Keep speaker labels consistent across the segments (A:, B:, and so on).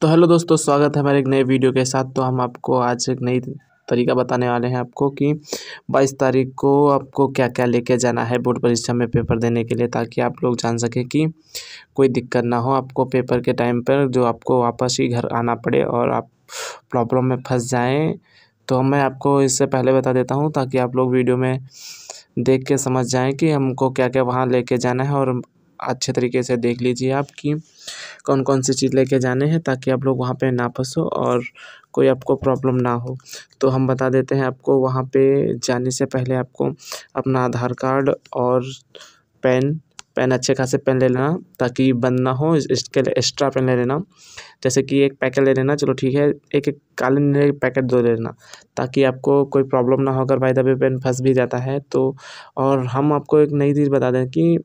A: तो हेलो दोस्तों स्वागत है हमारे एक नए वीडियो के साथ तो हम आपको आज एक नई तरीका बताने वाले हैं आपको कि 22 तारीख को आपको क्या क्या लेके जाना है बोर्ड परीक्षा में पेपर देने के लिए ताकि आप लोग जान सकें कि कोई दिक्कत ना हो आपको पेपर के टाइम पर जो आपको वापस ही घर आना पड़े और आप प्रॉब्लम में फंस जाएँ तो मैं आपको इससे पहले बता देता हूँ ताकि आप लोग वीडियो में देख के समझ जाएँ कि हमको क्या क्या वहाँ ले जाना है और अच्छे तरीके से देख लीजिए आप कि कौन कौन सी चीज़ लेके जाने हैं ताकि आप लोग वहाँ पे ना फंसो और कोई आपको प्रॉब्लम ना हो तो हम बता देते हैं आपको वहाँ पे जाने से पहले आपको अपना आधार कार्ड और पेन पेन अच्छे खासे पेन ले लेना ताकि बंद ना हो इसके लिए एक्स्ट्रा पेन ले लेना जैसे कि एक पैकेट ले लेना चलो ठीक है एक एक काले नीले पैकेट दो ले लेना ताकि आपको कोई प्रॉब्लम ना हो अगर बाई दबे पेन फंस भी जाता है तो और हम आपको एक नई चीज़ बता दें कि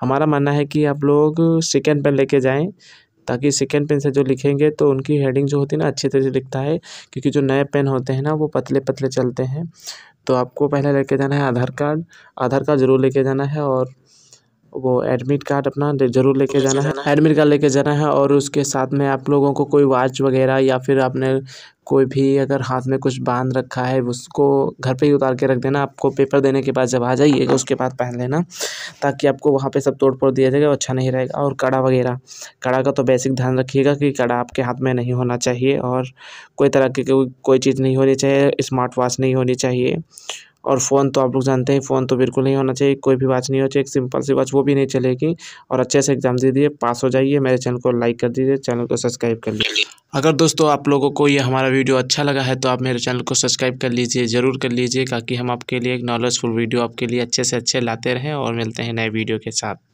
A: हमारा मानना है कि आप लोग सेकेंड पेन लेके जाएं ताकि सेकेंड पेन से जो लिखेंगे तो उनकी हेडिंग जो होती है ना अच्छे तरह से लिखता है क्योंकि जो नए पेन होते हैं ना वो पतले पतले चलते हैं तो आपको पहले लेके जाना है आधार कार्ड आधार कार्ड ज़रूर लेके जाना है और वो एडमिट कार्ड अपना ज़रूर लेके जाना है एडमिट कार्ड लेके जाना है और उसके साथ में आप लोगों को कोई वॉच वगैरह या फिर आपने कोई भी अगर हाथ में कुछ बांध रखा है उसको घर पे ही उतार के रख देना आपको पेपर देने के बाद जब आ जाइएगा उसके बाद पहन लेना ताकि आपको वहाँ पे सब तोड़ फोड़ दिया जाएगा अच्छा नहीं रहेगा और कड़ा वगैरह कड़ा का तो बेसिक ध्यान रखिएगा कि कड़ा आपके हाथ में नहीं होना चाहिए और कोई तरह की कोई चीज़ नहीं होनी चाहिए स्मार्ट वॉच नहीं होनी चाहिए और फ़ोन तो आप लोग जानते हैं फ़ोन तो बिल्कुल नहीं होना चाहिए कोई भी वॉच नहीं होना चाहिए एक सिंपल सी वॉच वो भी नहीं चलेगी और अच्छे से एग्ज़ाम दे दिए पास हो जाइए मेरे चैनल को लाइक कर दीजिए चैनल को सब्सक्राइब कर लीजिए अगर दोस्तों आप लोगों को ये हमारा वीडियो अच्छा लगा है तो आप मेरे चैनल को सब्सक्राइब कर लीजिए ज़रूर कर लीजिए ताकि हम आपके लिए एक नॉलेजफुल वीडियो आपके लिए अच्छे से अच्छे लाते रहें और मिलते हैं नए वीडियो के साथ